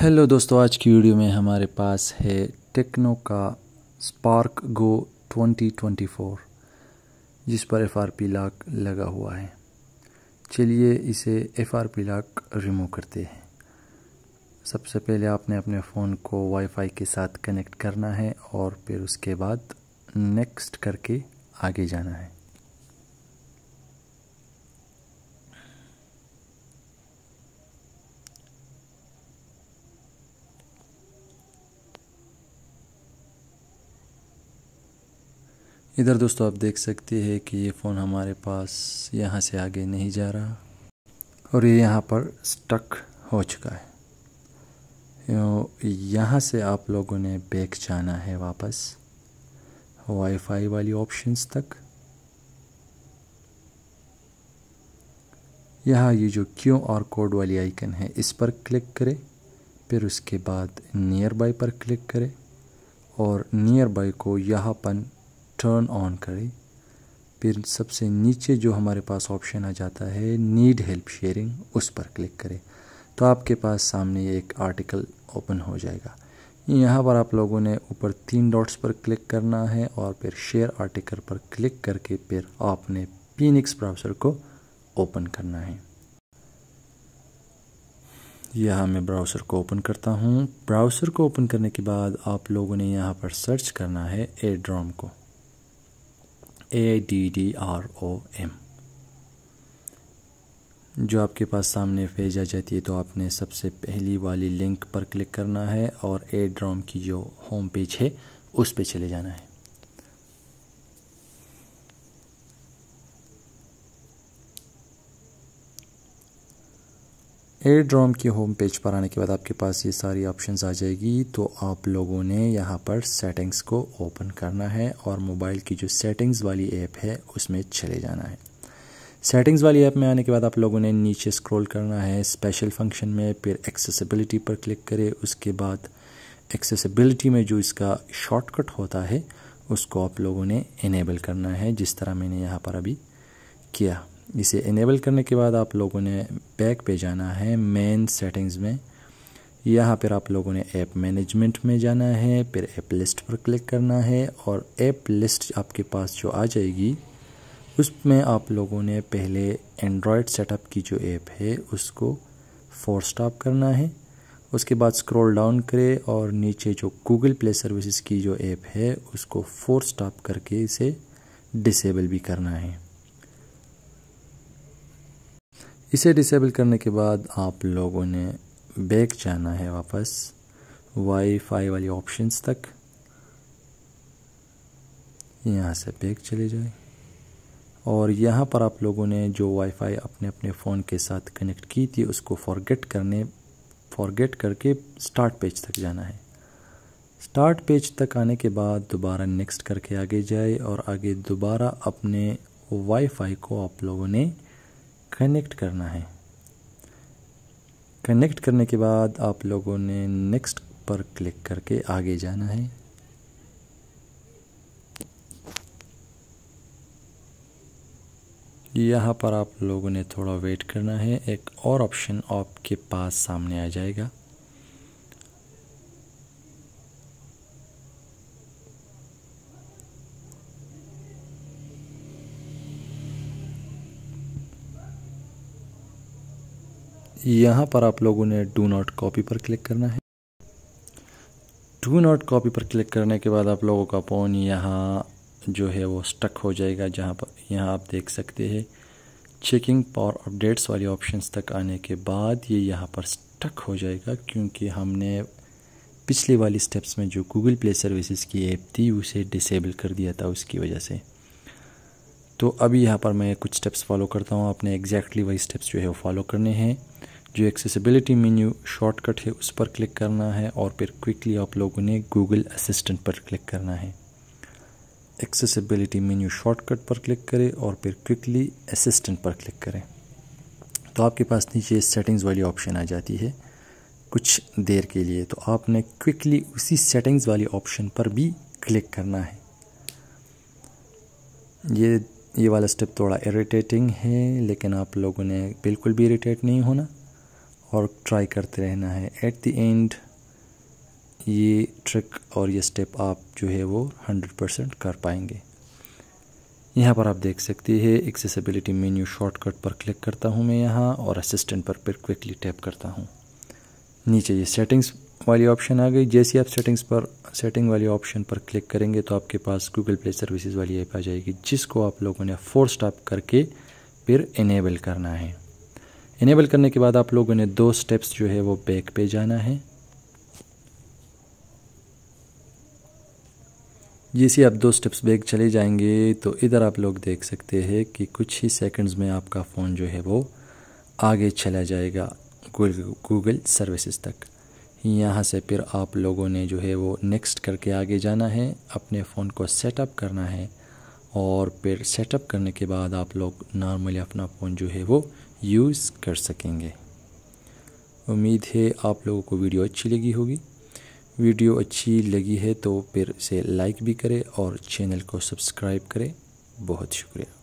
hello दोस्तों आज की वीडियो में हमारे पास है टेक्नो का स्पार्क गो 2024 जिस पर एफ आर पी लाक लगा हुआ है चलिए इसे F R P lock remove करते हैं सबसे पहले आपने अपने फ़ोन को वाईफाई के साथ कनेक्ट करना है और फिर उसके बाद नेक्स्ट करके आगे जाना है इधर दोस्तों आप देख सकते हैं कि ये फ़ोन हमारे पास यहाँ से आगे नहीं जा रहा और ये यहाँ पर स्टक हो चुका है यहाँ से आप लोगों ने बैक जाना है वापस वाईफाई वाली ऑप्शंस तक यहाँ ये जो क्यू आर कोड वाली आइकन है इस पर क्लिक करें फिर उसके बाद नियर बाई पर क्लिक करें और नियर बाई को यहाँ पर टर्न ऑन करें फिर सबसे नीचे जो हमारे पास ऑप्शन आ जाता है नीड हेल्प शेयरिंग उस पर क्लिक करें तो आपके पास सामने एक आर्टिकल ओपन हो जाएगा यहाँ पर आप लोगों ने ऊपर तीन डॉट्स पर क्लिक करना है और फिर शेयर आर्टिकल पर क्लिक करके फिर आपने पीनिक्स ब्राउज़र को ओपन करना है यहाँ मैं ब्राउज़र को ओपन करता हूँ ब्राउज़र को ओपन करने के बाद आप लोगों ने यहाँ पर सर्च करना है एड्रॉम को ए जो आपके पास सामने पेज आ जाती है तो आपने सबसे पहली वाली लिंक पर क्लिक करना है और ए ड्रॉम की जो होम पेज है उस पे चले जाना है एयर ड्रॉम के होम पेज पर आने के बाद आपके पास ये सारी ऑप्शंस आ जाएगी तो आप लोगों ने यहाँ पर सेटिंग्स को ओपन करना है और मोबाइल की जो सेटिंग्स वाली ऐप है उसमें चले जाना है सेटिंग्स वाली ऐप में आने के बाद आप लोगों ने नीचे स्क्रॉल करना है स्पेशल फंक्शन में फिर एक्सेसिबिलिटी पर क्लिक करें उसके बाद एक्सेसिबिलिटी में जो इसका शॉर्टकट होता है उसको आप लोगों ने इनेबल करना है जिस तरह मैंने यहाँ पर अभी किया इसे इनेबल करने के बाद आप लोगों ने बैक पे जाना है मेन सेटिंग्स में यहाँ पर आप लोगों ने ऐप मैनेजमेंट में जाना है फिर ऐप लिस्ट पर क्लिक करना है और ऐप लिस्ट आपके पास जो आ जाएगी उसमें आप लोगों ने पहले एंड्रॉयड सेटअप की जो ऐप है उसको फोर स्टॉप करना है उसके बाद स्क्रॉल डाउन करें और नीचे जो गूगल प्ले सर्विसेज की जो ऐप है उसको फोर स्टॉप करके इसे डिसेबल भी करना है इसे डिसेबल करने के बाद आप लोगों ने बैक जाना है वापस वाईफाई वाली ऑप्शंस तक यहाँ से बैक चले जाए और यहाँ पर आप लोगों ने जो वाईफाई अपने अपने फ़ोन के साथ कनेक्ट की थी उसको फॉरगेट करने फॉरगेट करके स्टार्ट पेज तक जाना है स्टार्ट पेज तक आने के बाद दोबारा नेक्स्ट करके आगे जाए और आगे दोबारा अपने वाईफाई को आप लोगों ने कनेक्ट करना है कनेक्ट करने के बाद आप लोगों ने नेक्स्ट पर क्लिक करके आगे जाना है यहाँ पर आप लोगों ने थोड़ा वेट करना है एक और ऑप्शन आपके पास सामने आ जाएगा यहाँ पर आप लोगों ने डू नॉट कॉपी पर क्लिक करना है डू नॉट कॉपी पर क्लिक करने के बाद आप लोगों का फ़ोन यहाँ जो है वो स्टक हो जाएगा जहाँ पर यहाँ आप देख सकते हैं चेकिंग पावर अपडेट्स वाली ऑप्शंस तक आने के बाद ये यहाँ पर स्टक हो जाएगा क्योंकि हमने पिछले वाली स्टेप्स में जो गूगल प्ले सर्विसेज की ऐप थी उसे डिसेबल कर दिया था उसकी वजह से तो अभी यहाँ पर मैं कुछ स्टेप्स फॉलो करता हूँ आपने एग्जैक्टली वही स्टेप्स जो है वो फॉलो करने हैं जो एक्सेसिबिलिटी मेन्यू शॉर्टकट है उस पर क्लिक करना है और फिर क्विकली आप लोगों ने गूगल असिस्टेंट पर क्लिक करना है एक्सेसिबिलिटी मेन्यू शॉर्टकट पर क्लिक करें और फिर क्विकली असिस्टेंट पर क्लिक करें तो आपके पास नीचे सेटिंग्स वाली ऑप्शन आ जाती है कुछ देर के लिए तो आपने क्विकली उसी सेटिंग्स वाली ऑप्शन पर भी क्लिक करना है ये ये वाला स्टेप थोड़ा इरिटेटिंग है लेकिन आप लोगों ने बिल्कुल भी इरिटेट नहीं होना और ट्राई करते रहना है एट द एंड ये ट्रिक और ये स्टेप आप जो है वो हंड्रेड परसेंट कर पाएंगे यहाँ पर आप देख सकते हैं एक्सेसिबिलिटी मेन्यू शॉर्टकट पर क्लिक करता हूँ मैं यहाँ और असिस्टेंट पर फिर क्विकली टैप करता हूँ नीचे ये सेटिंग्स वाली ऑप्शन आ गई जैसे आप सेटिंग्स पर सेटिंग वाली ऑप्शन पर क्लिक करेंगे तो आपके पास गूगल प्ले सर्विसेज वाली ऐप आ जाएगी जिसको आप लोगों ने फोर्स स्टॉप करके फिर इनेबल करना है इनेबल करने के बाद आप लोगों ने दो स्टेप्स जो है वो बैक पे जाना है जैसे आप दो स्टेप्स बैक चले जाएंगे तो इधर आप लोग देख सकते हैं कि कुछ ही सेकंड्स में आपका फ़ोन जो है वो आगे चला जाएगा गूगल सर्विसेज तक यहाँ से फिर आप लोगों ने जो है वो नेक्स्ट करके आगे जाना है अपने फ़ोन को सेटअप करना है और फिर सेटअप करने के बाद आप लोग नॉर्मली अपना फ़ोन जो है वो यूज़ कर सकेंगे उम्मीद है आप लोगों को वीडियो अच्छी लगी होगी वीडियो अच्छी लगी है तो फिर से लाइक भी करें और चैनल को सब्सक्राइब करें बहुत शुक्रिया